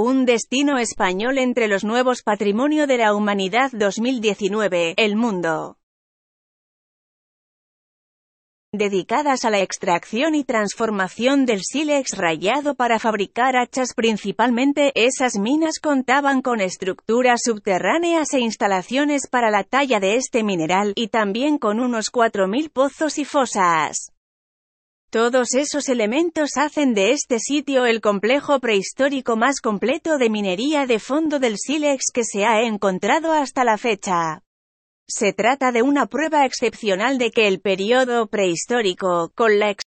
Un destino español entre los nuevos Patrimonio de la Humanidad 2019, El Mundo. Dedicadas a la extracción y transformación del sílex rayado para fabricar hachas principalmente, esas minas contaban con estructuras subterráneas e instalaciones para la talla de este mineral, y también con unos 4.000 pozos y fosas. Todos esos elementos hacen de este sitio el complejo prehistórico más completo de minería de fondo del sílex que se ha encontrado hasta la fecha. Se trata de una prueba excepcional de que el periodo prehistórico, con la